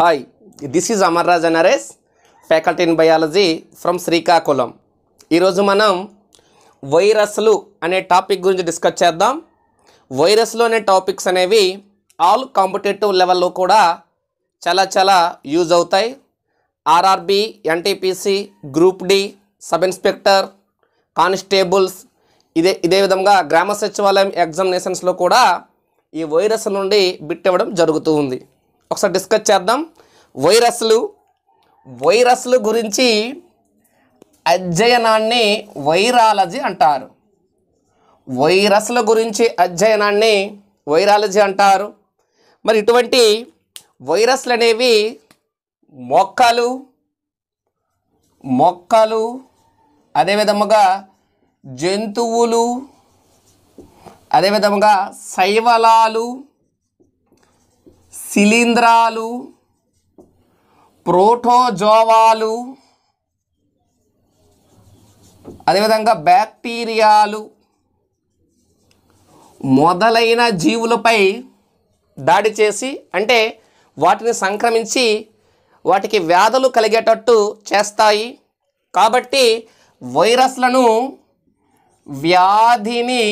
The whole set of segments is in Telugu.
hi this is Amarraj NRS faculty in biology from Srikakulam ఈరోజు మనం వైరస్లు అనే టాపిక్ గురించి డిస్కస్ చేద్దాం వైరస్లు అనే టాపిక్స్ అనేవి ఆల్ కాంపిటేటివ్ లెవెల్లో కూడా చాలా చాలా యూజ్ అవుతాయి RRB NTPC group D sub inspector constables ఇదే ఇదే విధంగా గ్రామ సచివాలయం ఎగ్జామినేషన్స్లో కూడా ఈ వైరస్ నుండి బిట్ జరుగుతూ ఉంది ఒకసారి డిస్కస్ చేద్దాం వైరస్లు వైరస్లు గురించి అధ్యయనాన్ని వైరాలజీ అంటారు వైరస్ల గురించి అధ్యయనాన్ని వైరాలజీ అంటారు మరి ఇటువంటి వైరస్లు అనేవి మొక్కలు మొక్కలు అదేవిధముగా జంతువులు అదేవిధముగా శైవలాలు శిలీంధ్రాలు ప్రోటోజోవాలు అదేవిధంగా బ్యాక్టీరియాలు మొదలైన జీవులపై దాడి చేసి అంటే వాటిని సంక్రమించి వాటికి వ్యాధులు కలిగేటట్టు చేస్తాయి కాబట్టి వైరస్లను వ్యాధిని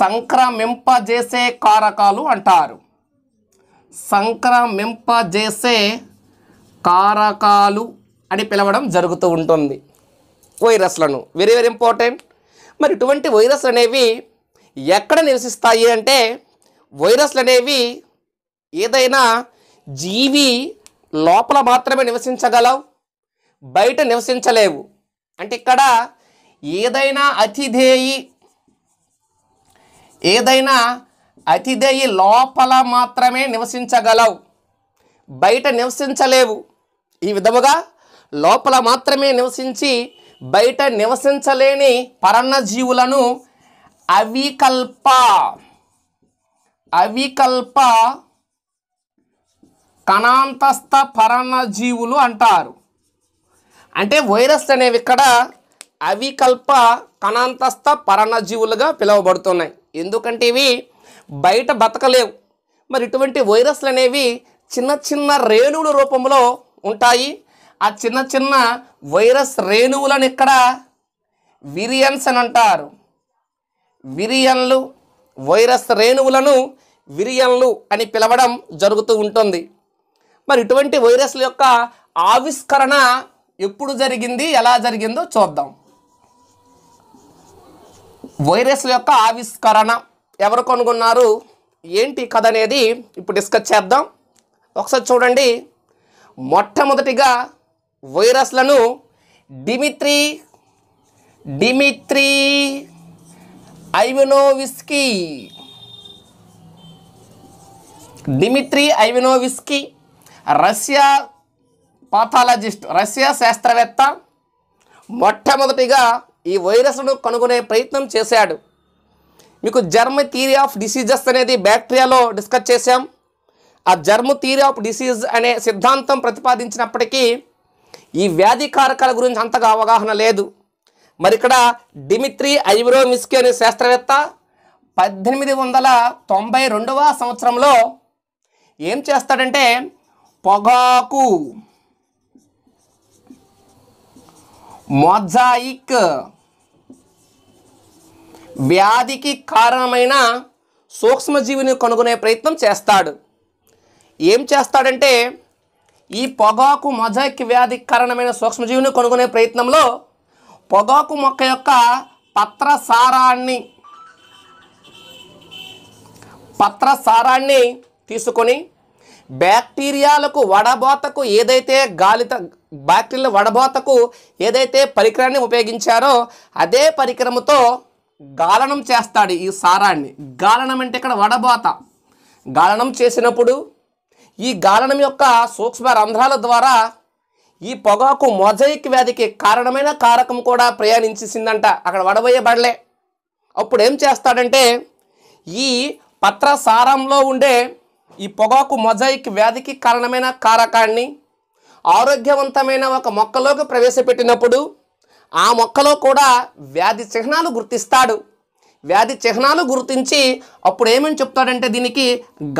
సంక్రమింపజేసే కారకాలు అంటారు సంక్రమింపజేసే కారకాలు అని పిలవడం జరుగుతూ ఉంటుంది వైరస్లను వెరీ వెరీ ఇంపార్టెంట్ మరి ఇటువంటి వైరస్లు అనేవి ఎక్కడ నివసిస్తాయి అంటే వైరస్లు అనేవి ఏదైనా జీవి లోపల మాత్రమే నివసించగలవు బయట నివసించలేవు అంటే ఇక్కడ ఏదైనా అతిధేయి ఏదైనా అతిదేయి లోపల మాత్రమే నివసించగలవు బయట నివసించలేవు ఈ విధముగా లోపల మాత్రమే నివసించి బయట నివసించలేని జీవులను అవికల్ప అవికల్ప కణాంతస్థ జీవులు అంటారు అంటే వైరస్ అనేవి ఇక్కడ అవికల్ప కణాంతస్థ జీవులుగా పిలువబడుతున్నాయి ఎందుకంటే ఇవి బయట బతకలేవు మరి ఇటువంటి వైరస్లు అనేవి చిన్న చిన్న రేణువుల రూపంలో ఉంటాయి ఆ చిన్న చిన్న వైరస్ రేణువులను ఇక్కడ విరియన్స్ అని అంటారు విరియన్లు వైరస్ రేణువులను విరియన్లు అని పిలవడం జరుగుతూ ఉంటుంది మరి ఇటువంటి వైరస్ల యొక్క ఆవిష్కరణ ఎప్పుడు జరిగింది ఎలా జరిగిందో చూద్దాం వైరస్ల యొక్క ఆవిష్కరణ ఎవరు కొనుగొన్నారు ఏంటి కథ అనేది ఇప్పుడు డిస్కస్ చేద్దాం ఒకసారి చూడండి మొట్టమొదటిగా వైరస్లను Dmitri Dmitri Ivanovsky Dmitri Ivanovsky Russia pathologist Russia శాస్త్రవేత్త మొట్టమొదటిగా ఈ వైరస్ను కనుగొనే ప్రయత్నం చేశాడు మీకు జర్మ్ థియరీ ఆఫ్ డిసీజెస్ అనేది బ్యాక్టీరియాలో డిస్కస్ చేశాం ఆ జర్మ్ థియరీ ఆఫ్ డిసీజ్ అనే సిద్ధాంతం ప్రతిపాదించినప్పటికీ ఈ వ్యాధి కారకాల గురించి అంతగా అవగాహన లేదు మరి ఇక్కడ డిమిత్రి ఐబ్రోమిస్కి అనే శాస్త్రవేత్త పద్దెనిమిది వందల తొంభై రెండవ సంవత్సరంలో ఏం చేస్తాడంటే పొగాకు మొజాయిక్ వ్యాధికి కారణమైన సూక్ష్మజీవిని కనుగొనే ప్రయత్నం చేస్తాడు ఏం చేస్తాడంటే ఈ పొగాకు మొజాయిక్ వ్యాధికి కారణమైన సూక్ష్మజీవిని కనుగొనే ప్రయత్నంలో పొగాకు మొక్క యొక్క పత్రసారాన్ని పత్రసారాన్ని తీసుకొని బ్యాక్టీరియాలకు వడబోతకు ఏదైతే గాలిత బ్యాక్టీరియా వడబోతకు ఏదైతే పరికరాన్ని ఉపయోగించారో అదే పరికరముతో గాలనం చేస్తాడు ఈ సారాన్ని గాలనం అంటే ఇక్కడ వడబోత గాలనం చేసినప్పుడు ఈ గాలనం యొక్క సూక్ష్మ రంధ్రాల ద్వారా ఈ పొగాకు మొజైక్ వ్యాధికి కారణమైన కారకం కూడా ప్రయాణించేసిందంట అక్కడ వడబోయబడలే అప్పుడు ఏం చేస్తాడంటే ఈ పత్ర సారంలో ఉండే ఈ పొగాకు మొజైక్ వ్యాధికి కారణమైన కారకాన్ని ఆరోగ్యవంతమైన ఒక మొక్కలోకి ప్రవేశపెట్టినప్పుడు ఆ మొక్కలో కూడా వ్యాధి చిహ్నాలు గుర్తిస్తాడు వ్యాధి చిహ్నాలు గుర్తించి అప్పుడు ఏమని చెప్తాడంటే దీనికి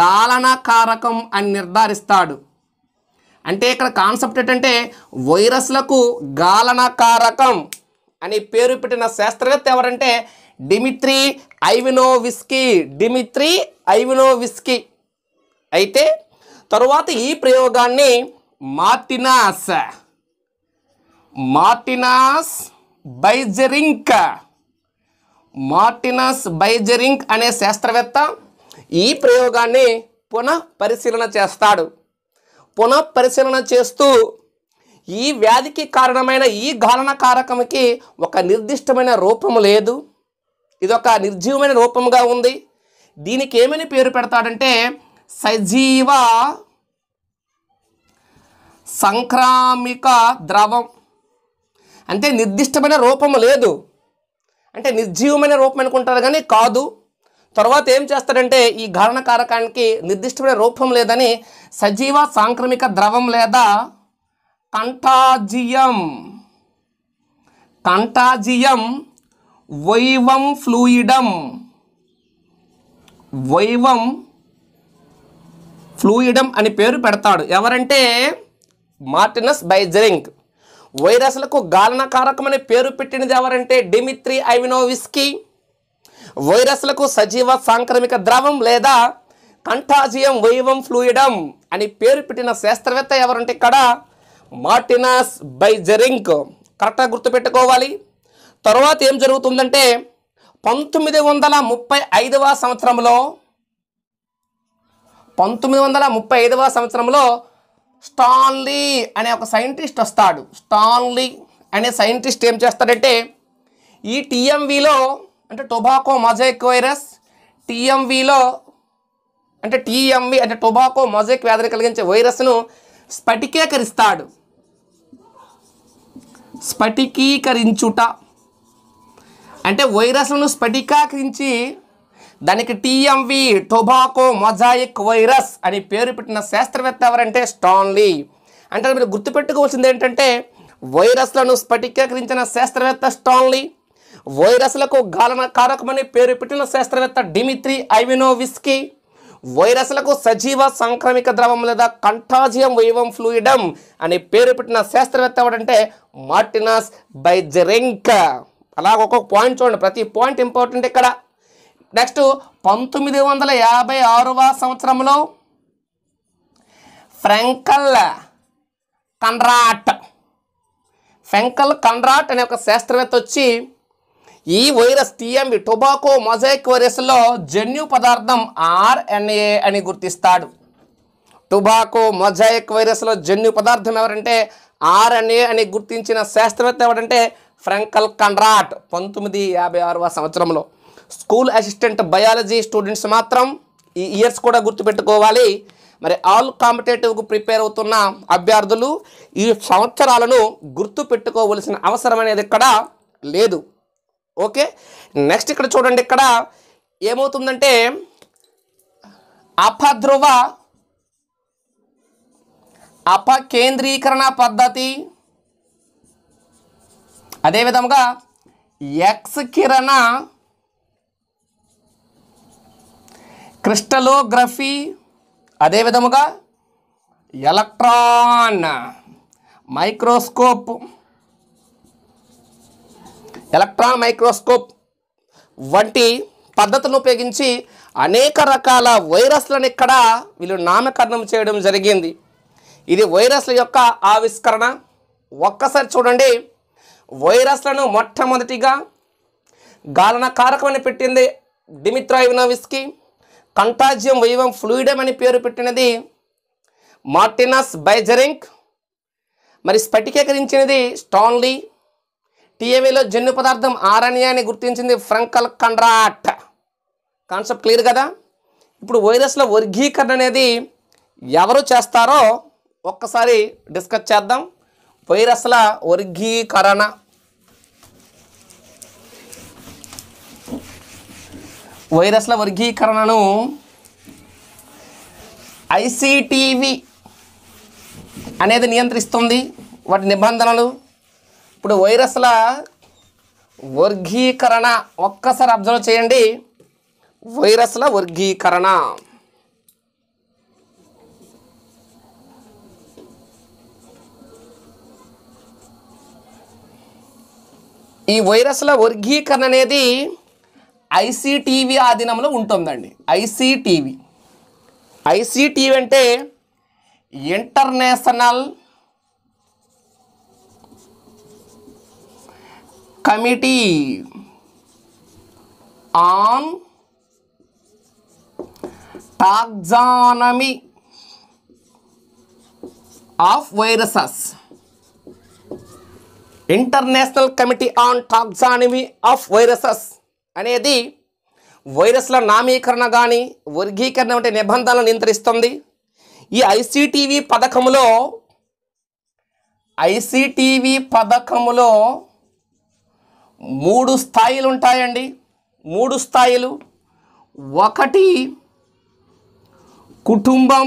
గాలన కారకం అని నిర్ధారిస్తాడు అంటే ఇక్కడ కాన్సెప్ట్ ఏంటంటే వైరస్లకు గాలన కారకం అని పేరు పెట్టిన శాస్త్రవేత్త ఎవరంటే డిమిత్రి ఐవినోవిస్కీ డిమిత్రి ఐవినోవిస్కీ అయితే తరువాత ఈ ప్రయోగాన్ని మార్టినాస్ మార్టినాస్ బైజరింక్ మార్టినస్ బైజరింక్ అనే శాస్త్రవేత్త ఈ ప్రయోగాన్ని పునః పరిశీలన చేస్తాడు పునః పరిశీలన చేస్తూ ఈ వ్యాధికి కారణమైన ఈ గాలన కారకంకి ఒక నిర్దిష్టమైన రూపం లేదు ఇది ఒక నిర్జీవమైన రూపంగా ఉంది దీనికి ఏమని పేరు పెడతాడంటే సజీవ సంక్రామిక ద్రవం అంటే నిర్దిష్టమైన రూపం లేదు అంటే నిర్జీవమైన రూపం అనుకుంటారు కానీ కాదు తర్వాత ఏం చేస్తారంటే ఈ ఘరణ కారకానికి నిర్దిష్టమైన రూపం లేదని సజీవ సాంక్రమిక ద్రవం లేదా కంటాజియం కంటాజియం వైవం ఫ్లూయిడం వైవం ఫ్లూయిడం అని పేరు పెడతాడు ఎవరంటే మార్టినస్ బైజరింగ్ వైరస్లకు గాలనకారకమని పేరు పెట్టినది ఎవరంటే డిమిత్రి ఐవినోవిస్కి వైరస్లకు సజీవ సాంక్రమిక ద్రవం లేదా కంఠాజియం వైవం ఫ్లూయిడం అని పేరు పెట్టిన శాస్త్రవేత్త ఎవరంటే ఇక్కడ మార్టినాస్ బైజరింక్ కరెక్ట్గా గుర్తుపెట్టుకోవాలి తర్వాత ఏం జరుగుతుందంటే పంతొమ్మిది వందల ముప్పై ఐదవ సంవత్సరంలో పంతొమ్మిది వందల ముప్పై ఐదవ సంవత్సరంలో స్టాన్లీ అనే ఒక సైంటిస్ట్ వస్తాడు స్టాన్లీ అనే సైంటిస్ట్ ఏం చేస్తాడంటే ఈ టీఎంవీలో అంటే టొబాకో మజైక్ వైరస్ టీఎంవీలో అంటే టీఎంవి అంటే టొబాకో మొజైక్ వ్యాధిని కలిగించే వైరస్ను స్ఫటికీకరిస్తాడు స్ఫటికీకరించుట అంటే వైరస్లను స్ఫటికీకరించి దానికి టిఎంవి టొబాకో మొజాయిక్ వైరస్ అని పేరు పెట్టిన శాస్త్రవేత్త ఎవరంటే స్టాన్లీ అంటే మీరు గుర్తుపెట్టుకోవాల్సింది ఏంటంటే వైరస్లను స్ఫటికీకరించిన శాస్త్రవేత్త స్టాన్లీ వైరస్లకు గాలన కారకమని పేరు పెట్టిన శాస్త్రవేత్త డిమిత్రి ఐవినోవిస్కి వైరస్లకు సజీవ సాంక్రమిక ద్రవం లేదా కంటాజియం వైవం ఫ్లూయిడమ్ అని పేరు పెట్టిన శాస్త్రవేత్త ఎవడంటే మార్టినాస్ బైజెరెంక అలా పాయింట్ చూడండి ప్రతి పాయింట్ ఇంపార్టెంట్ ఇక్కడ నెక్స్ట్ పంతొమ్మిది వందల యాభై ఆరవ సంవత్సరంలో ఫ్రెంకల్ కండ్రాట్ ఫెంకల్ కండ్రాట్ అనే ఒక శాస్త్రవేత్త వచ్చి ఈ వైరస్ టీఎంబి టొబాకో మొజైక్ వైరస్లో జన్యు పదార్థం ఆర్ఎన్ఏ అని గుర్తిస్తాడు టొబాకో మొజాయిక్ వైరస్లో జన్యు పదార్థం ఎవరంటే ఆర్ఎన్ఏ అని గుర్తించిన శాస్త్రవేత్త ఎవరంటే ఫ్రెంకల్ కండ్రాట్ పంతొమ్మిది యాభై ఆరవ సంవత్సరంలో స్కూల్ అసిస్టెంట్ బయాలజీ స్టూడెంట్స్ మాత్రం ఈ ఇయర్స్ కూడా గుర్తుపెట్టుకోవాలి మరి ఆల్ కాంపిటేటివ్కు ప్రిపేర్ అవుతున్న అభ్యర్థులు ఈ సంవత్సరాలను గుర్తు పెట్టుకోవలసిన అవసరం అనేది ఇక్కడ లేదు ఓకే నెక్స్ట్ ఇక్కడ చూడండి ఇక్కడ ఏమవుతుందంటే అపధ్రువ అపకేంద్రీకరణ పద్ధతి అదేవిధంగా ఎక్స్ కిరణ క్రిస్టలోగ్రఫీ అదేవిధముగా ఎలక్ట్రాన్ మైక్రోస్కోప్ ఎలక్ట్రాన్ మైక్రోస్కోప్ వంటి పద్ధతులను ఉపయోగించి అనేక రకాల వైరస్లను ఇక్కడ వీళ్ళు నామకరణం చేయడం జరిగింది ఇది వైరస్ల యొక్క ఆవిష్కరణ ఒక్కసారి చూడండి వైరస్లను మొట్టమొదటిగా గాలన కారకమని పెట్టింది డిమిత్రాయినోవిస్కి కంటాజియం వైవం ఫ్లూయిడమ్ అని పేరు పెట్టినది మార్టినస్ బైజరింక్ మరి స్ఫటికీకరించినది స్టాన్లీ టీఏవీలో జన్యు పదార్థం ఆరణ్యాన్ని గుర్తించింది ఫ్రంకల్ కండ్రాట్ కాన్సెప్ట్ క్లియర్ కదా ఇప్పుడు వైరస్ల వర్గీకరణ అనేది ఎవరు చేస్తారో ఒక్కసారి డిస్కస్ చేద్దాం వైరస్ల వర్గీకరణ వైరస్ల వర్గీకరణను ఐసీటీవీ అనేది నియంత్రిస్తుంది వాటి నిబంధనలు ఇప్పుడు వైరస్ల వర్గీకరణ ఒక్కసారి అబ్జర్వ్ చేయండి వైరస్ల వర్గీకరణ ఈ వైరస్ల వర్గీకరణ అనేది ఐసీటీవీ ఆధీనంలో ఉంటుందండి ఐసీటీవీ ఐసీటీవీ అంటే international committee on taxonomy of viruses international committee on taxonomy of viruses అనేది వైరస్ల నామీకరణ కానీ వర్గీకరణ వంటి నిబంధనలు నియంత్రిస్తుంది ఈ ఐసీటీవీ పథకంలో ఐసీటీవీ పథకములో మూడు స్థాయిలు ఉంటాయండి మూడు స్థాయిలు ఒకటి కుటుంబం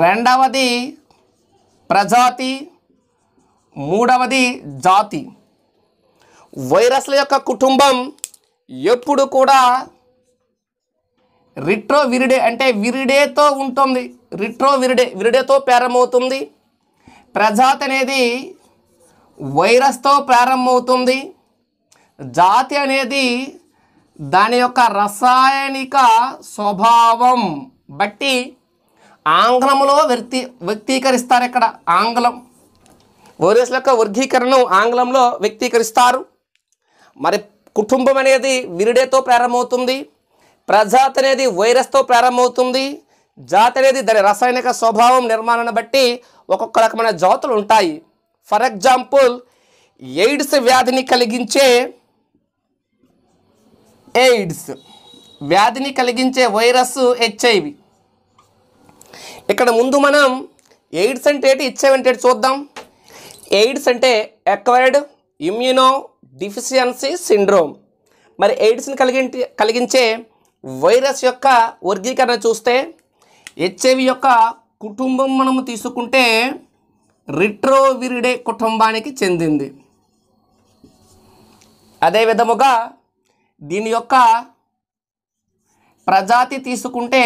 రెండవది ప్రజాతి మూడవది జాతి వైరస్ల యొక్క కుటుంబం ఎప్పుడు కూడా రిట్రో విరిడే అంటే విరిడేతో ఉంటుంది రిట్రో విరిడే విరిడేతో ప్రారంభమవుతుంది ప్రజాతి అనేది వైరస్తో ప్రారంభమవుతుంది జాతి అనేది దాని యొక్క రసాయనిక స్వభావం బట్టి ఆంగ్లంలో వ్యక్తి వ్యక్తీకరిస్తారు ఇక్కడ ఆంగ్లం వైరస్ల యొక్క వర్గీకరణను ఆంగ్లంలో వ్యక్తీకరిస్తారు మరి కుటుంబం అనేది విరుడేతో ప్రారంభమవుతుంది ప్రజాత్ అనేది వైరస్తో ప్రారంభమవుతుంది జాతి అనేది దాని రసాయనిక స్వభావం నిర్మాణాన్ని బట్టి ఒక్కొక్క రకమైన జాతులు ఉంటాయి ఫర్ ఎగ్జాంపుల్ ఎయిడ్స్ వ్యాధిని కలిగించే ఎయిడ్స్ వ్యాధిని కలిగించే వైరస్ హెచ్ఐవి ఇక్కడ ముందు మనం ఎయిడ్స్ అంటే ఏంటి హెచ్ఐవి అంటే చూద్దాం ఎయిడ్స్ అంటే ఎక్వైర్డ్ ఇమ్యూనో డిఫిషియన్సీ సిండ్రోమ్ మరి ఎయిడ్స్ని కలిగి కలిగించే వైరస్ యొక్క వర్గీకరణ చూస్తే హెచ్ఐవి యొక్క కుటుంబం మనము తీసుకుంటే రిట్రోవిరిడే కుటుంబానికి చెందింది అదే విధముగా దీని యొక్క ప్రజాతి తీసుకుంటే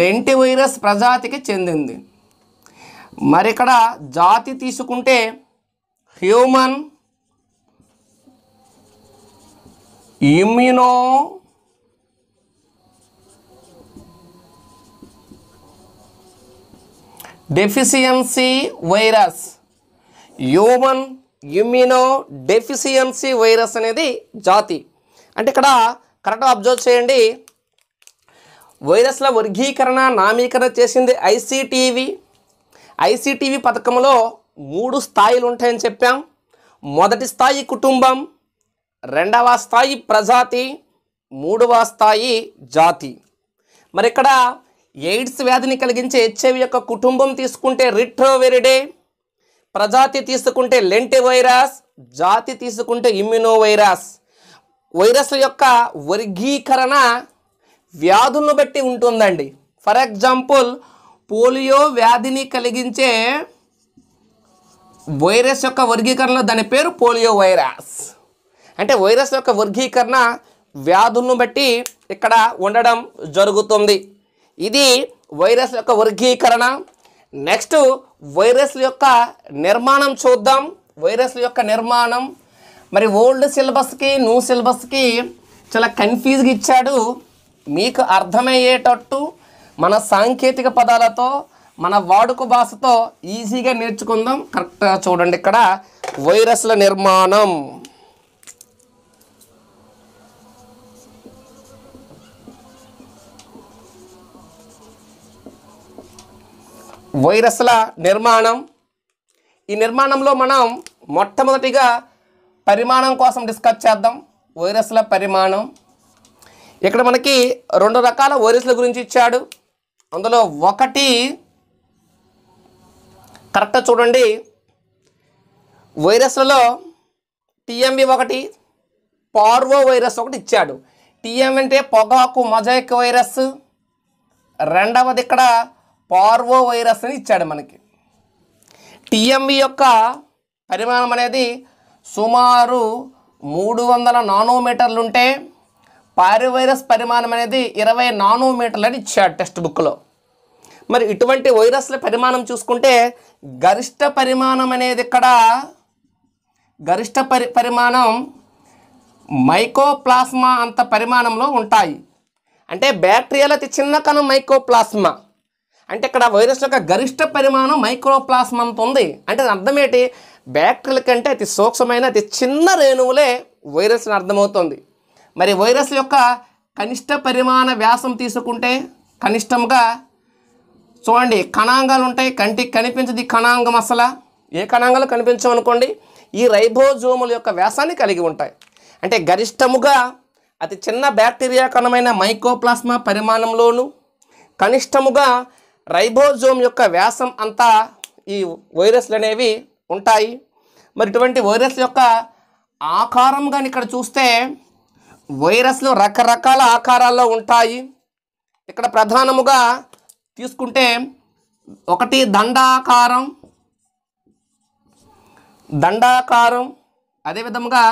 లెంటి వైరస్ ప్రజాతికి చెందింది మరి ఇక్కడ జాతి తీసుకుంటే human immunodeficiency virus human immunodeficiency virus అనేది జాతి అంటే ఇక్కడ కరెక్ట్గా అబ్జర్వ్ చేయండి వైరస్ల వర్గీకరణ నామీకరణ చేసింది ఐసీటీవీ ఐసీటీవీ పథకంలో మూడు స్థాయిలు ఉంటాయని చెప్పాం మొదటి స్థాయి కుటుంబం రెండవ స్థాయి ప్రజాతి మూడవ స్థాయి జాతి మరి ఇక్కడ ఎయిడ్స్ వ్యాధిని కలిగించే హెచ్ఐవి యొక్క కుటుంబం తీసుకుంటే రిట్రోవెరిడే ప్రజాతి తీసుకుంటే లెంటి వైరస్ జాతి తీసుకుంటే ఇమ్యునో వైరస్ వైరస్ యొక్క వర్గీకరణ వ్యాధులను బట్టి ఉంటుందండి ఫర్ ఎగ్జాంపుల్ పోలియో వ్యాధిని కలిగించే వైరస్ యొక్క వర్గీకరణలో దాని పేరు పోలియో వైరస్ అంటే వైరస్ యొక్క వర్గీకరణ వ్యాధులను బట్టి ఇక్కడ ఉండడం జరుగుతుంది ఇది వైరస్ యొక్క వర్గీకరణ నెక్స్ట్ వైరస్ల యొక్క నిర్మాణం చూద్దాం వైరస్ల యొక్క నిర్మాణం మరి ఓల్డ్ సిలబస్కి న్యూ సిలబస్కి చాలా కన్ఫ్యూజ్గా ఇచ్చాడు మీకు అర్థమయ్యేటట్టు మన సాంకేతిక పదాలతో మన వాడుక భాషతో ఈజీగా నేర్చుకుందాం కరెక్ట్గా చూడండి ఇక్కడ వైరస్ల నిర్మాణం వైరస్ల నిర్మాణం ఈ నిర్మాణంలో మనం మొట్టమొదటిగా పరిమాణం కోసం డిస్కస్ చేద్దాం వైరస్ల పరిమాణం ఇక్కడ మనకి రెండు రకాల వైరస్ల గురించి ఇచ్చాడు అందులో ఒకటి కరెక్ట్గా చూడండి వైరస్లలో టీఎంవి ఒకటి పార్వో వైరస్ ఒకటి ఇచ్చాడు టీఎం అంటే పొగాకు మజాయిక్ వైరస్ రెండవది ఇక్కడ పార్వో వైరస్ అని ఇచ్చాడు మనకి టీఎంబి యొక్క పరిమాణం అనేది సుమారు మూడు వందల నానోమీటర్లు ఉంటే పారివైరస్ పరిమాణం అనేది ఇరవై నానోమీటర్లు అని ఇచ్చాడు టెక్స్ట్ బుక్లో మరి ఇటువంటి వైరస్ల పరిమాణం చూసుకుంటే గరిష్ట పరిమాణం అనేది ఇక్కడ గరిష్ట పరి పరిమాణం మైకోప్లాస్మా అంత పరిమాణంలో ఉంటాయి అంటే బ్యాక్టీరియాలో అతి చిన్న కణం మైకోప్లాస్మా అంటే ఇక్కడ వైరస్ యొక్క గరిష్ట పరిమాణం మైక్రోప్లాస్మ్ అంత ఉంది అంటే అర్థం ఏంటి బ్యాక్టీరియల కంటే అతి సూక్ష్మమైన అతి చిన్న రేణువులే వైరస్ అర్థమవుతుంది మరి వైరస్ యొక్క కనిష్ట పరిమాణ వ్యాసం తీసుకుంటే కనిష్టంగా చూడండి కణాంగాలు ఉంటాయి కంటికి కనిపించదు కణాంగం అసలు ఏ కణాంగాలు కనిపించమనుకోండి ఈ రైబోజోముల యొక్క వ్యాసాన్ని కలిగి ఉంటాయి అంటే గరిష్టముగా అతి చిన్న బ్యాక్టీరియా కణమైన మైకోప్లాస్మా పరిమాణంలోను కనిష్టముగా రైబోజోమ్ యొక్క వ్యాసం అంతా ఈ వైరస్లు అనేవి ఉంటాయి మరి ఇటువంటి వైరస్ యొక్క ఆకారం కానీ ఇక్కడ చూస్తే వైరస్లు రకరకాల ఆకారాల్లో ఉంటాయి ఇక్కడ ప్రధానముగా తీసుకుంటే ఒకటి దండాకారం దండాకారం అదేవిధముగా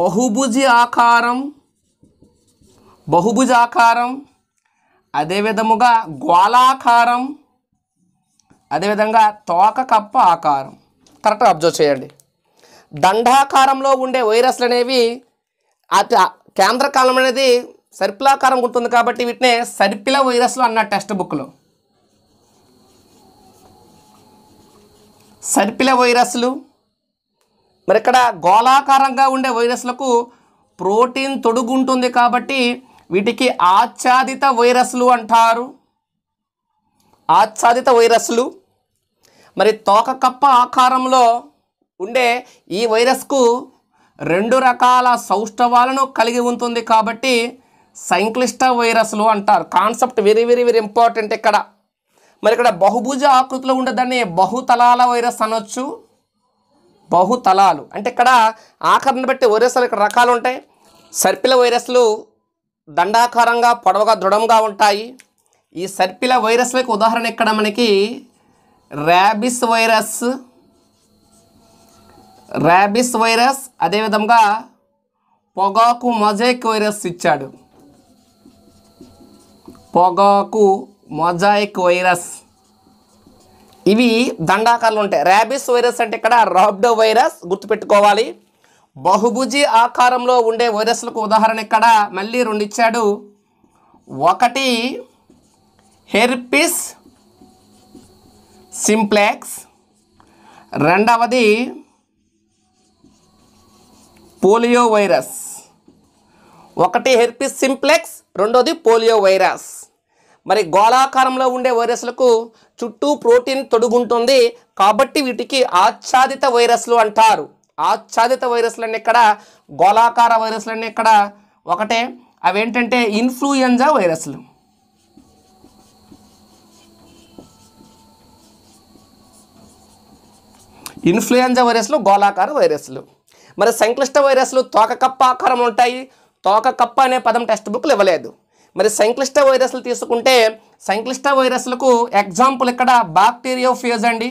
బహుభుజి ఆకారం బహుభుజాకారం అదేవిధముగా గోళాకారం అదేవిధంగా తోక కప్ప ఆకారం కరెక్ట్గా అబ్జర్వ్ చేయండి దండాకారంలో ఉండే వైరస్లు అనేవి అతి కేంద్రకాలం అనేది సర్పిలాకారం ఉంటుంది కాబట్టి వీటినే సర్పిల వైరస్లు అన్న టెక్స్ట్ బుక్లో సర్పిల వైరస్లు మరి ఇక్కడ గోళాకారంగా ఉండే వైరస్లకు ప్రోటీన్ తొడుగుంటుంది కాబట్టి వీటికి ఆచ్ఛాదిత వైరస్లు అంటారు ఆచ్ఛాదిత వైరస్లు మరి తోకకప్ప ఆకారంలో ఉండే ఈ వైరస్కు రెండు రకాల సౌష్ఠవాలను కలిగి ఉంటుంది కాబట్టి సంక్లిష్ట వైరస్లు అంటారు concept very very very important ఇక్కడ మరి ఇక్కడ బహుభుజ ఆకృతిలో ఉండేదాన్ని బహుతలాల వైరస్ అనొచ్చు బహుతలాలు అంటే ఇక్కడ ఆకరణ బట్టి వైరస్లు ఇక్కడ రకాలు ఉంటాయి సర్పిల వైరస్లు దండాకారంగా పొడవగా దృఢంగా ఉంటాయి ఈ సర్పిల వైరస్లకు ఉదాహరణ ఇక్కడ మనకి ర్యాబిస్ వైరస్ ర్యాబిస్ వైరస్ అదేవిధంగా పొగాకు మొజాయిక్ వైరస్ ఇచ్చాడు పొగాకు మొజాయిక్ వైరస్ ఇవి దండాకాలు ఉంటాయి ర్యాబిస్ వైరస్ అంటే ఇక్కడ రాబ్డో వైరస్ గుర్తుపెట్టుకోవాలి బహుభుజి ఆకారంలో ఉండే వైరస్లకు ఉదాహరణ ఇక్కడ మళ్ళీ రెండు ఇచ్చాడు ఒకటి హెర్పిస్ సింప్లెక్స్ రెండవది పోలియో వైరస్ ఒకటి హెర్పిస్ సింప్లెక్స్ రెండవది పోలియో వైరస్ మరి గోళాకారంలో ఉండే వైరస్లకు చుట్టూ ప్రోటీన్ తొడుగుంటుంది కాబట్టి వీటికి ఆచ్ఛాదిత వైరస్లు అంటారు ఆచ్ఛాదిత వైరస్లన్నీ ఇక్కడ గోళాకార వైరస్లన్నీ ఇక్కడ ఒకటే అవేంటంటే ఇన్ఫ్లుయెంజా వైరస్లు ఇన్ఫ్లుయెంజా వైరస్లు గోళాకార వైరస్లు మరి సంక్లిష్ట వైరస్లు తోకకప్ప ఆకారం ఉంటాయి తోకకప్ప అనే పదం టెక్స్ట్ బుక్లు ఇవ్వలేదు మరి సంక్లిష్ట వైరస్లు తీసుకుంటే సంక్లిష్ట వైరస్లకు ఎగ్జాంపుల్ ఇక్కడ బాక్టీరియో ఫేజ్ అండి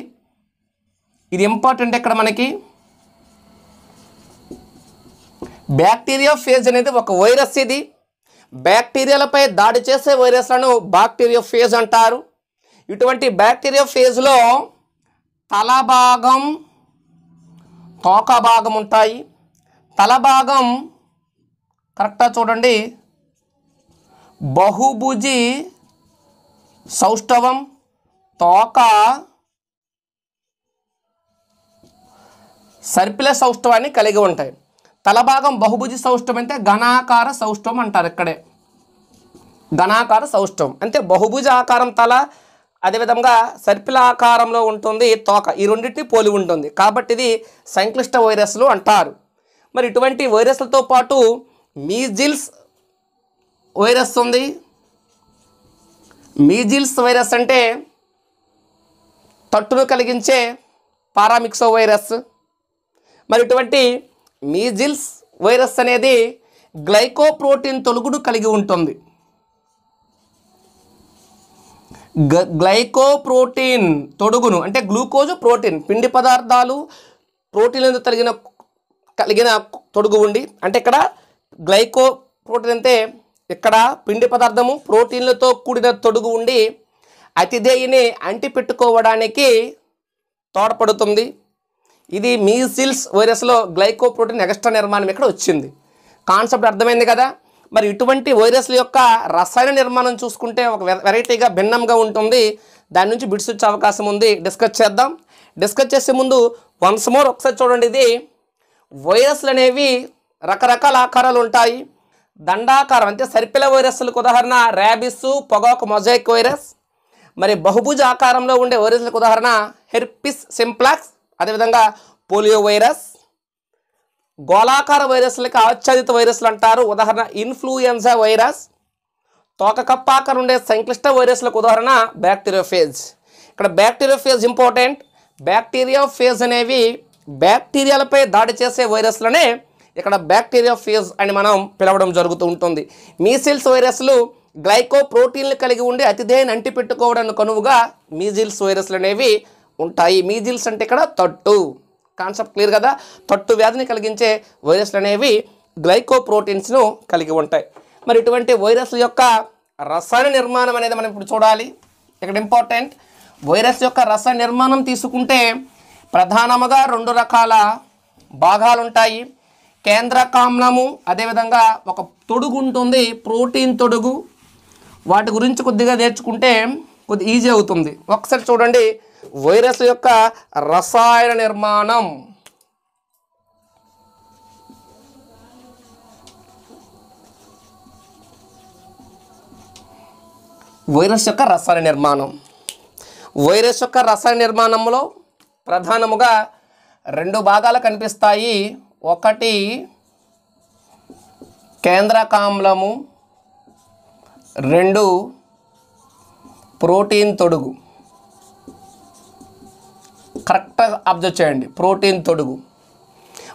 ఇది ఇంపార్టెంట్ ఇక్కడ మనకి బ్యాక్టీరియా ఫేజ్ అనేది ఒక వైరస్ ఇది బ్యాక్టీరియాలపై దాడి చేసే వైరస్లను బ్యాక్టీరియా ఫేజ్ అంటారు ఇటువంటి బ్యాక్టీరియా ఫేజ్లో తల భాగం తోక భాగం ఉంటాయి తల భాగం కరెక్టా చూడండి బహుభుజి సౌష్ఠవం తోక సర్పిల సౌష్ఠవాన్ని కలిగి ఉంటాయి తలభాగం బహుభుజ సౌష్టం అంటే ఘనాకార సౌష్టం అంటారు ఇక్కడే ఘనాకార సౌష్టం అంటే బహుభుజ ఆకారం తల అదేవిధంగా సర్పిల ఆకారంలో ఉంటుంది తోక ఈ రెండింటిని పోలి ఉంటుంది కాబట్టి ఇది సంక్లిష్ట వైరస్లు అంటారు మరి ఇటువంటి వైరస్లతో పాటు మీజిల్స్ వైరస్ ఉంది మీజిల్స్ వైరస్ అంటే తట్టును కలిగించే పారామిక్సో వైరస్ మరి ఇటువంటి మీజిల్స్ వైరస్ అనేది గ్లైకోప్రోటీన్ తొలుగుడు కలిగి ఉంటుంది గ్లైకోప్రోటీన్ తొడుగును అంటే గ్లూకోజు ప్రోటీన్ పిండి పదార్థాలు ప్రోటీన్లు తగిన కలిగిన తొడుగు ఉండి అంటే ఇక్కడ గ్లైకో ప్రోటీన్ అంటే ఇక్కడ పిండి పదార్థము ప్రోటీన్లతో కూడిన తొడుగు ఉండి అతిదేయిని అంటిపెట్టుకోవడానికి తోడ్పడుతుంది ఇది మీసిల్స్ వైరస్లో గ్లైకోప్రోటీన్ ఎక్స్ట్రా నిర్మాణం ఇక్కడ వచ్చింది కాన్సెప్ట్ అర్థమైంది కదా మరి ఇటువంటి వైరస్ల యొక్క రసాయన నిర్మాణం చూసుకుంటే ఒక వెరైటీగా భిన్నంగా ఉంటుంది దాని నుంచి బిడ్స్ వచ్చే అవకాశం ఉంది డిస్కస్ చేద్దాం డిస్కస్ చేసే ముందు వన్స్ మోర్ ఒకసారి చూడండి ఇది వైరస్లు అనేవి రకరకాల ఆకారాలు ఉంటాయి దండాకారం అంటే సరిపిల వైరస్లకు ఉదాహరణ ర్యాబిస్ పొగాకు మొజాయిక్ వైరస్ మరి బహుభుజ ఆకారంలో ఉండే వైరస్లకు ఉదాహరణ హెర్పిస్ సింప్లాక్స్ అదేవిధంగా పోలియో వైరస్ గోళాకార వైరస్లకి ఆచ్ఛాదిత వైరస్లు అంటారు ఉదాహరణ ఇన్ఫ్లుయెన్జా వైరస్ తోకకప్పాక ఉండే సంక్లిష్ట వైరస్లకు ఉదాహరణ బ్యాక్టీరియోఫేజ్ ఇక్కడ బ్యాక్టీరియోఫేజ్ ఇంపార్టెంట్ బ్యాక్టీరియోఫేజ్ అనేవి బ్యాక్టీరియాలపై దాడి చేసే వైరస్లనే ఇక్కడ బ్యాక్టీరియోఫేజ్ అని మనం పిలవడం జరుగుతూ ఉంటుంది మీసిల్స్ వైరస్లు ప్రోటీన్లు కలిగి ఉండి అతిథేయని అంటిపెట్టుకోవడానికి కనువుగా మీజిల్స్ వైరస్లు అనేవి ఉంటాయి మీజిల్స్ అంటే ఇక్కడ తట్టు కాన్సెప్ట్ క్లియర్ కదా తట్టు వ్యాధిని కలిగించే వైరస్లు అనేవి గ్లైకోప్రోటీన్స్ను కలిగి ఉంటాయి మరి ఇటువంటి వైరస్ యొక్క రసాయన నిర్మాణం అనేది మనం ఇప్పుడు చూడాలి ఇక్కడ ఇంపార్టెంట్ వైరస్ యొక్క రస నిర్మాణం తీసుకుంటే ప్రధానముగా రెండు రకాల భాగాలు ఉంటాయి కేంద్ర కామ్లము అదేవిధంగా ఒక తొడుగు ఉంటుంది ప్రోటీన్ తొడుగు వాటి గురించి కొద్దిగా నేర్చుకుంటే కొద్ది ఈజీ అవుతుంది ఒకసారి చూడండి వైరస్ యొక్క రసాయన నిర్మాణం వైరస్ యొక్క రసాయన నిర్మాణం వైరస్ యొక్క రసాయన నిర్మాణంలో ప్రధానముగా రెండు భాగాలు కనిపిస్తాయి ఒకటి కేంద్రకామ్లము రెండు ప్రోటీన్ తొడుగు కరెక్ట్గా అబ్జర్వ్ చేయండి ప్రోటీన్ తొడుగు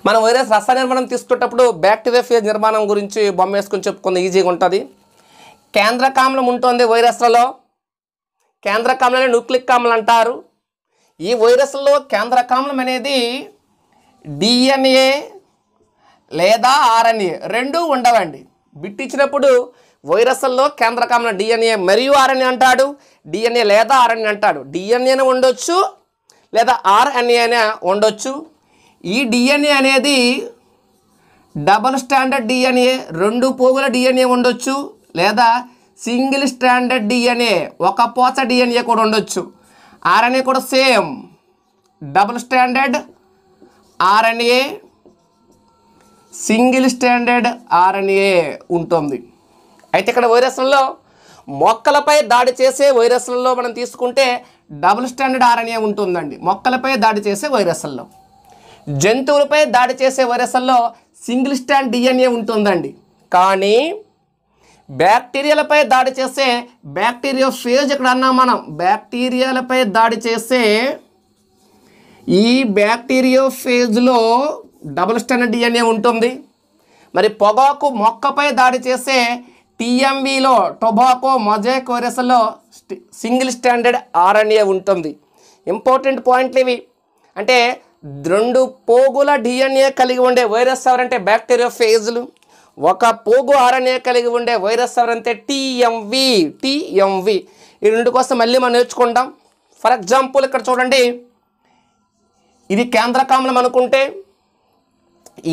మనం వైరస్ రస నిర్మాణం తీసుకునేటప్పుడు బ్యాక్టీరియా ఫేజ్ నిర్మాణం గురించి బొమ్మ వేసుకొని చెప్పుకుంది ఈజీగా ఉంటుంది కేంద్రకామలం ఉంటుంది వైరస్లలో కేంద్రకామ్లని న్యూక్లిక్ కామలు అంటారు ఈ వైరస్లో కేంద్రకామలం అనేది డిఎన్ఏ లేదా ఆర్ఎన్ఏ రెండు ఉండవండి బిట్టిచ్చినప్పుడు వైరస్లో కేంద్రకామలం కేంద్రకామ్లం డిఎన్ఏ మరియు ఆర్ఎన్ఏ అంటాడు డిఎన్ఏ లేదా ఆర్ఎన్ఏ అంటాడు డిఎన్ఏను ఉండొచ్చు లేదా ఆర్ఎన్ఏ అనే ఉండొచ్చు ఈ డిఎన్ఏ అనేది డబల్ స్టాండర్డ్ డిఎన్ఏ రెండు పోగుల డిఎన్ఏ ఉండొచ్చు లేదా సింగిల్ స్టాండర్డ్ డిఎన్ఏ ఒక పోచ డిఎన్ఏ కూడా ఉండొచ్చు ఆర్ఎన్ఏ కూడా same double standard RNA single standard RNA ఉంటుంది అయితే ఇక్కడ వైరస్లలో మొక్కలపై దాడి చేసే వైరస్లలో మనం తీసుకుంటే డబుల్ స్టాండర్డ్ ఆర్ఎన్ఏ ఉంటుందండి మొక్కలపై దాడి చేసే వైరస్ల్లో జంతువులపై దాడి చేసే వైరస్ల్లో సింగిల్ స్టాండ్ డిఎన్ఏ ఉంటుందండి కానీ బ్యాక్టీరియాలపై దాడి చేసే బ్యాక్టీరియా ఫేజ్ ఇక్కడ అన్నాం మనం బ్యాక్టీరియాలపై దాడి చేసే ఈ బ్యాక్టీరియో ఫేజ్లో డబుల్ స్టాండర్డ్ డిఎన్ఏ ఉంటుంది మరి పొగాకు మొక్కపై దాడి చేసే టీఎంవీలో టొబాకో మొజాక్ వైరస్లో సింగిల్ స్టాండర్డ్ ఆర్ఎన్ఏ ఉంటుంది ఇంపార్టెంట్ పాయింట్లు ఇవి అంటే రెండు పోగుల డిఎన్ఏ కలిగి ఉండే వైరస్ ఎవరంటే బ్యాక్టీరియా ఫేజ్లు ఒక పోగు ఆర్ఎన్ఏ కలిగి ఉండే వైరస్ ఎవరంటే టీఎంవి టీఎంవి ఈ రెండు కోసం మళ్ళీ మనం నేర్చుకుంటాం ఫర్ ఎగ్జాంపుల్ ఇక్కడ చూడండి ఇది కేంద్రకామలం అనుకుంటే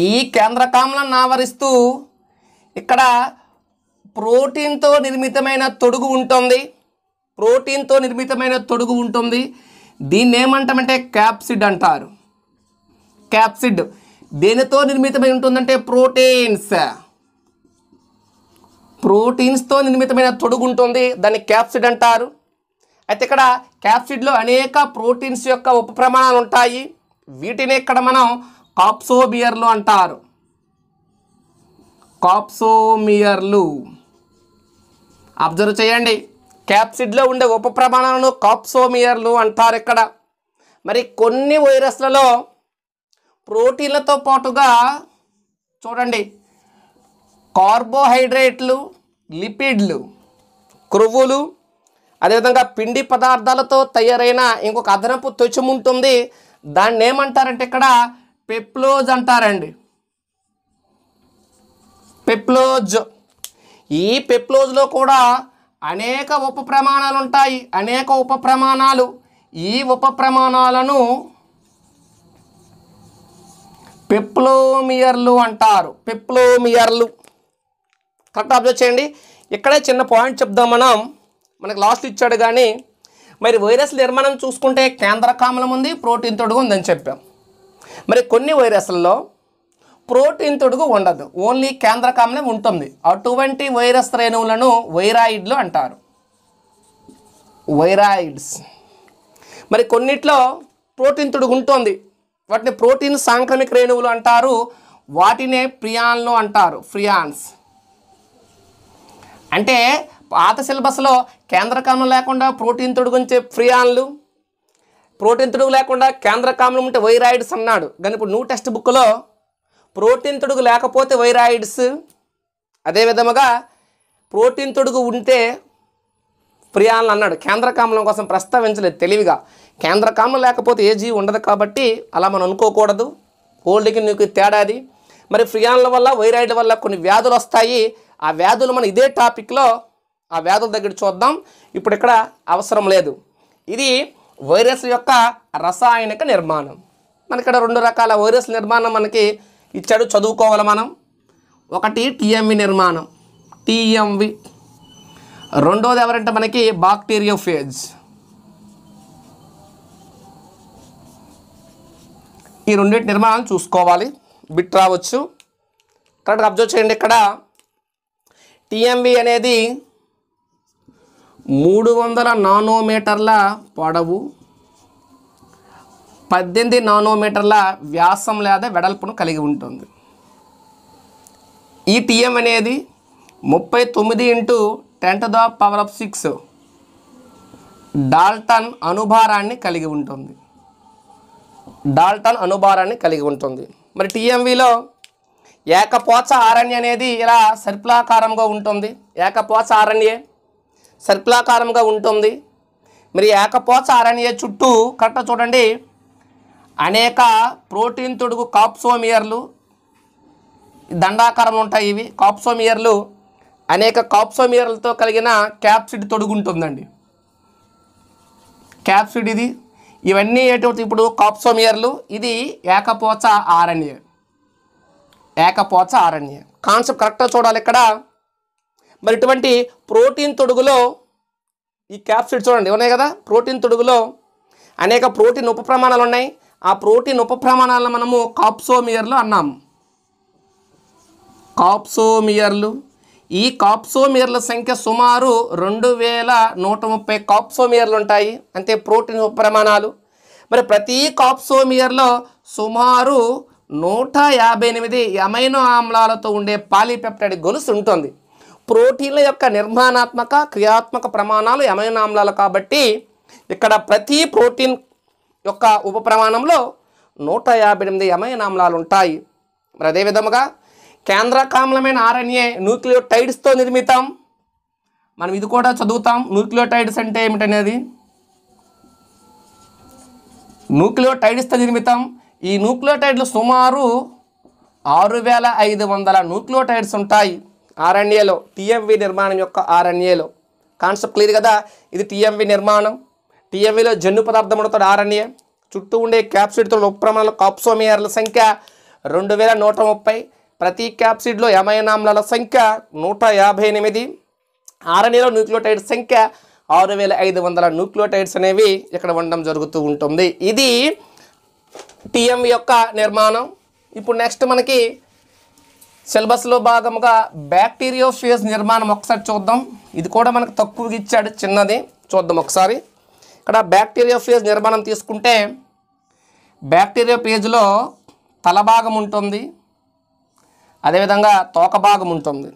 ఈ కేంద్రకామలను ఆవరిస్తూ ఇక్కడ ప్రోటీన్తో నిర్మితమైన తొడుగు ఉంటుంది ప్రోటీన్తో నిర్మితమైన తొడుగు ఉంటుంది దీన్ని ఏమంటామంటే క్యాప్సిడ్ అంటారు క్యాప్సిడ్ దేనితో నిర్మితమై ఉంటుందంటే ప్రోటీన్స్ ప్రోటీన్స్తో నిర్మితమైన తొడుగు ఉంటుంది దాన్ని క్యాప్సిడ్ అంటారు అయితే ఇక్కడ క్యాప్సిడ్లో అనేక ప్రోటీన్స్ యొక్క ఉప ప్రమాణాలు ఉంటాయి వీటిని ఇక్కడ మనం కాప్సోబియర్లు అంటారు కాప్సోమియర్లు అబ్జర్వ్ చేయండి క్యాప్సిడ్లో ఉండే ఉప ప్రమాణాలను కాప్సోమియర్లు అంటారు ఇక్కడ మరి కొన్ని వైరస్లలో ప్రోటీన్లతో పాటుగా చూడండి కార్బోహైడ్రేట్లు లిపిడ్లు క్రొవ్వులు అదేవిధంగా పిండి పదార్థాలతో తయారైన ఇంకొక అదనపు త్వచం ఉంటుంది దాన్ని ఏమంటారంటే ఇక్కడ పెప్లోజ్ అంటారండి పెప్లోజ్ ఈ పెప్లోజ్లో కూడా అనేక ఉప ప్రమాణాలు ఉంటాయి అనేక ఉప ప్రమాణాలు ఈ ఉప ప్రమాణాలను పెప్లోమియర్లు అంటారు పెప్లోమియర్లు కరెక్ట్ అబ్జర్వ్ చేయండి ఇక్కడే చిన్న పాయింట్ చెప్దాం మనం మనకు లాస్ట్ ఇచ్చాడు కానీ మరి వైరస్ నిర్మాణం చూసుకుంటే కామలం ఉంది ప్రోటీన్ తొడుగు ఉందని చెప్పాం మరి కొన్ని వైరస్లలో ప్రోటీన్ తొడుగు ఉండదు ఓన్లీ కేంద్రకంనే ఉంటుంది అటువంటి వైరస్ రేణువులను వైరాయిడ్లు అంటారు వైరాయిడ్స్ మరి కొన్నిట్లో ప్రోటీన్ తొడుగు ఉంటుంది వాటిని ప్రోటీన్ సాంక్రమిక రేణువులు అంటారు వాటినే ప్రియాన్లు అంటారు ఫ్రియాన్స్ అంటే పాత సిలబస్లో కేంద్రకామం లేకుండా ప్రోటీన్ తొడుగుంచే ఫ్రియాన్లు ప్రోటీన్ తొడుగు లేకుండా కేంద్రకామం ఉంటే వైరాయిడ్స్ అన్నాడు కానీ ఇప్పుడు న్యూ టెక్స్ట్ బుక్లో ప్రోటీన్ తొడుగు లేకపోతే వైరాయిడ్స్ అదే విధముగా ప్రోటీన్ తొడుగు ఉంటే ప్రియాలను అన్నాడు కేంద్రకామలం కోసం ప్రస్తావించలేదు తెలివిగా కేంద్రకామం లేకపోతే ఏ జీవి ఉండదు కాబట్టి అలా మనం అనుకోకూడదు ఓల్డ్కి నీకు తేడాది మరి ఫ్రియాన్ల వల్ల వైరాయిడ్ వల్ల కొన్ని వ్యాధులు వస్తాయి ఆ వ్యాధులు మనం ఇదే టాపిక్లో ఆ వ్యాధుల దగ్గర చూద్దాం ఇప్పుడు ఇక్కడ అవసరం లేదు ఇది వైరస్ యొక్క రసాయనిక నిర్మాణం మనకి ఇక్కడ రెండు రకాల వైరస్ నిర్మాణం మనకి ఇచ్చాడు చదువుకోవాలి మనం ఒకటి టీఎంవి నిర్మాణం టీఎంవి రెండోది ఎవరంటే మనకి బాక్టీరియో ఫేజ్ ఈ రెండింటి నిర్మాణాలు చూసుకోవాలి బిట్ రావచ్చు కరెక్ట్గా అబ్జర్వ్ చేయండి ఇక్కడ టీఎంవి అనేది మూడు వందల నానోమీటర్ల పొడవు పద్దెనిమిది నానోమీటర్ల వ్యాసం లేదా వెడల్పును కలిగి ఉంటుంది ఈ టీఎం అనేది ముప్పై తొమ్మిది into ten to the power of six dalton అనుభారాన్ని కలిగి ఉంటుంది డాల్టన్ అనుభారాన్ని కలిగి ఉంటుంది మరి టీఎంవిలో ఏకపోచ ఆరణ్య అనేది ఇలా సర్పులాకారంగా ఉంటుంది ఏకపోచ ఆరణ్యే సర్పులాకారంగా ఉంటుంది మరి ఏకపోచ ఆరణ్య చుట్టూ కరెక్ట్ చూడండి అనేక ప్రోటీన్ తొడుగు కాప్సోమియర్లు దండాకారం ఉంటాయి ఇవి కాప్సోమియర్లు అనేక కాప్సోమియర్లతో కలిగిన క్యాప్సిడ్ తొడుగు ఉంటుందండి క్యాప్సిడ్ ఇది ఇవన్నీ ఎటువంటి ఇప్పుడు కాప్సోమియర్లు ఇది ఏకపోచ ఆర్ఎన్ఏ ఏకపోచ ఆర్ఎన్ఏ కాన్సెప్ట్ కరెక్ట్గా చూడాలి ఇక్కడ మరి ఇటువంటి ప్రోటీన్ తొడుగులో ఈ క్యాప్సిడ్ చూడండి ఉన్నాయి కదా ప్రోటీన్ తొడుగులో అనేక ప్రోటీన్ ఉప ఉన్నాయి ఆ ప్రోటీన్ ఉప ప్రమాణాలను మనము కాప్సోమియర్లు అన్నాము కాప్సోమియర్లు ఈ కాప్సోమియర్ల సంఖ్య సుమారు రెండు వేల నూట ముప్పై కాప్సోమియర్లు ఉంటాయి అంటే ప్రోటీన్ ప్రమాణాలు మరి ప్రతి కాప్సోమియర్లో సుమారు నూట యాభై ఎనిమిది అమైనో ఆమ్లాలతో ఉండే పాలిపెప్టైడ్ గొలుసు ఉంటుంది ప్రోటీన్ల యొక్క నిర్మాణాత్మక క్రియాత్మక ప్రమాణాలు అమైనో ఆమ్లాలు కాబట్టి ఇక్కడ ప్రతి ప్రోటీన్ యొక్క ఉప ప్రమాణంలో నూట యాభై ఎనిమిది అమైనామ్లాలు ఉంటాయి మరి అదేవిధముగా కేంద్రకాములమైన ఆర్ఎన్ఏ న్యూక్లియోటైడ్స్తో నిర్మితం మనం ఇది కూడా చదువుతాం న్యూక్లియోటైడ్స్ అంటే ఏమిటనేది న్యూక్లియోటైడ్స్తో నిర్మితం ఈ న్యూక్లియోటైడ్లు సుమారు ఆరు వేల ఐదు వందల న్యూక్లియోటైడ్స్ ఉంటాయి ఆర్ఎన్ఏలో టీఎంవి నిర్మాణం యొక్క ఆర్ఎన్ఏలో కాన్సెప్ట్ క్లియర్ కదా ఇది టీఎంవి నిర్మాణం టీఎంఈలో జన్యు పదార్థం ఉండతాడు ఆర్ఎన్ఏ చుట్టూ ఉండే క్యాప్సిడ్తో ఉపక్రమణలో కాప్సోమియర్ల సంఖ్య రెండు వేల నూట ముప్పై ప్రతి క్యాప్సిడ్లో ఎమైనామ్లాల సంఖ్య నూట యాభై ఎనిమిది ఆర్ఎన్ఏలో న్యూక్లియోటైడ్స్ సంఖ్య ఆరు వేల ఐదు వందల న్యూక్లియోటైడ్స్ అనేవి ఇక్కడ ఉండడం జరుగుతూ ఉంటుంది ఇది టీఎం యొక్క నిర్మాణం ఇప్పుడు నెక్స్ట్ మనకి సిలబస్లో భాగముగా బ్యాక్టీరియోఫియస్ నిర్మాణం ఒకసారి చూద్దాం ఇది కూడా మనకు తక్కువగా ఇచ్చాడు చిన్నది చూద్దాం ఒకసారి ఇక్కడ బ్యాక్టీరియా ఫేజ్ నిర్మాణం తీసుకుంటే బ్యాక్టీరియా ఫేజ్లో తల భాగం ఉంటుంది అదేవిధంగా తోక భాగం ఉంటుంది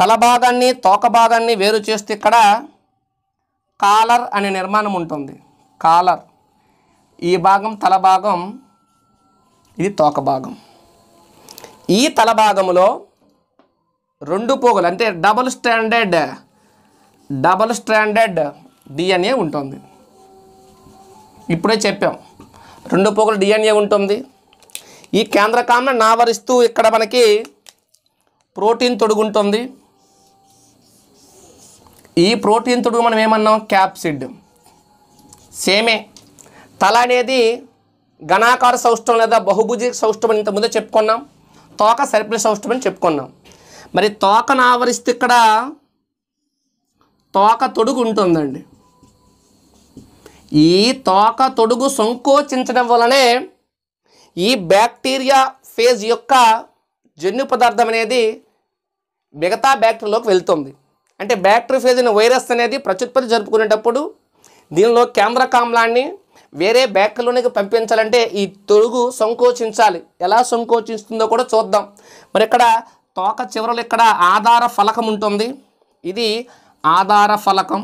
తల భాగాన్ని తోక భాగాన్ని వేరు చేస్తే ఇక్కడ కాలర్ అనే నిర్మాణం ఉంటుంది కాలర్ ఈ భాగం తల భాగం ఇది తోక భాగం ఈ తల భాగంలో రెండు పోగులు అంటే double standard double standard DNA ఉంటుంది ఇప్పుడే చెప్పాం రెండు పోగులు డిఎన్ఏ ఉంటుంది ఈ కేంద్రకాంను నావరిస్తూ ఇక్కడ మనకి ప్రోటీన్ తొడుగుంటుంది ఈ ప్రోటీన్ తొడుగు మనం ఏమన్నాం క్యాప్సిడ్ సేమే తల అనేది ఘనాకార సౌష్టం లేదా బహుభుజి సౌష్టం అని ఇంతకుముందే చెప్పుకున్నాం తోక సర్పిల్ సౌష్టం అని చెప్పుకున్నాం మరి తోకను ఆవరిస్తే ఇక్కడ తోక తొడుగు ఉంటుందండి ఈ తోక తొడుగు సంకోచించడం వలనే ఈ బ్యాక్టీరియా ఫేజ్ యొక్క జన్యు పదార్థం అనేది మిగతా బ్యాక్టీరియాలోకి వెళ్తుంది అంటే బ్యాక్టీరియా ఫేజ్ అయిన వైరస్ అనేది ప్రత్యుత్పత్తి జరుపుకునేటప్పుడు దీనిలో కేంద్ర కామ్లాన్ని వేరే బ్యాక్టీరియాలోనికి పంపించాలంటే ఈ తొడుగు సంకోచించాలి ఎలా సంకోచిస్తుందో కూడా చూద్దాం మరి ఇక్కడ తోక చివరలు ఇక్కడ ఆధార ఫలకం ఉంటుంది ఇది ఆధార ఫలకం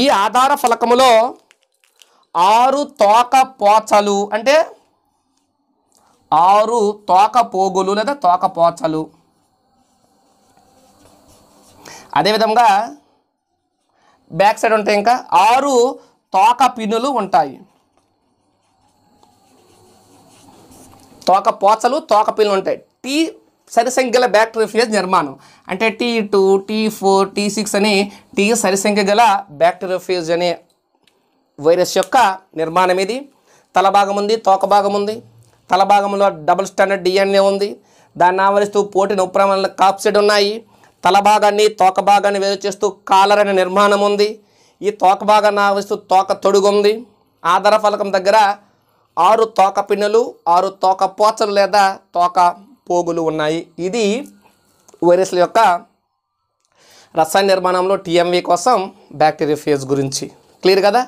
ఈ ఆధార ఫలకములో ఆరు తోక పోచలు అంటే ఆరు తోక పోగులు లేదా తోక పోచలు అదేవిధంగా బ్యాక్ సైడ్ ఉంటాయి ఇంకా ఆరు తోక పిన్నులు ఉంటాయి తోక పోచలు తోక పిన్నులు ఉంటాయి టీ గల బ్యాక్టీరియా నిర్మాణం అంటే T two T four T six అని టీ సరిసంఖ్య గల బ్యాక్టీరియోఫేజ్ అనే వైరస్ యొక్క నిర్మాణం ఇది తల భాగం ఉంది తోక భాగం ఉంది తల భాగంలో డబుల్ స్టాండర్డ్ డిఎన్ఏ ఉంది దాన్ని ఆవరిస్తూ పోటీ ఉపరమణ కాప్సెడ్ ఉన్నాయి తల భాగాన్ని తోక భాగాన్ని వేరు చేస్తూ కాలర్ అనే నిర్మాణం ఉంది ఈ తోక భాగాన్ని ఆవరిస్తూ తోక తొడుగు ఉంది ఆధార ఫలకం దగ్గర ఆరు తోక పిన్నులు ఆరు తోక పోచలు లేదా తోక పోగులు ఉన్నాయి ఇది వైరస్ల యొక్క రసాయన నిర్మాణంలో టీఎంవి కోసం బ్యాక్టీరియా ఫేజ్ గురించి క్లియర్ కదా